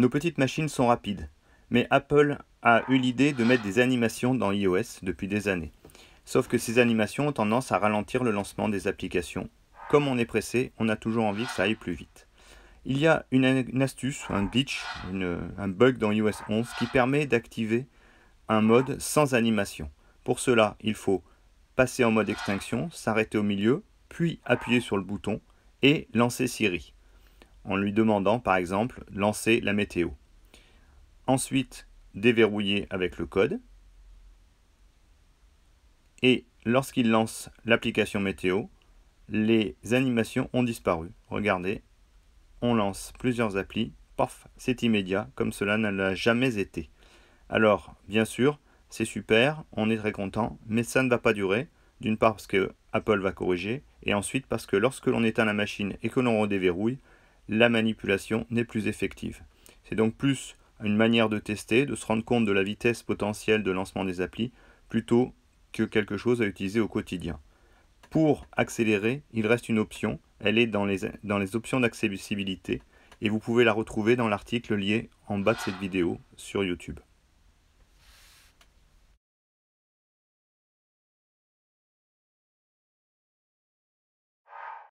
Nos petites machines sont rapides, mais Apple a eu l'idée de mettre des animations dans iOS depuis des années. Sauf que ces animations ont tendance à ralentir le lancement des applications. Comme on est pressé, on a toujours envie que ça aille plus vite. Il y a une, astuce, un glitch, un bug dans iOS 11 qui permet d'activer un mode sans animation. Pour cela, il faut passer en mode extinction, s'arrêter au milieu, puis appuyer sur le bouton et lancer Siri en lui demandant par exemple lancer la météo. Ensuite, déverrouiller avec le code. Et lorsqu'il lance l'application météo, les animations ont disparu. Regardez, on lance plusieurs applis, paf, c'est immédiat, comme cela ne l'a jamais été. Alors, bien sûr, c'est super, on est très content, mais ça ne va pas durer, d'une part parce que Apple va corriger, et ensuite parce que lorsque l'on éteint la machine et que l'on redéverrouille, la manipulation n'est plus effective. C'est donc plus une manière de tester, de se rendre compte de la vitesse potentielle de lancement des applis, plutôt que quelque chose à utiliser au quotidien. Pour accélérer, il reste une option, elle est dans les, dans les options d'accessibilité, et vous pouvez la retrouver dans l'article lié en bas de cette vidéo sur YouTube.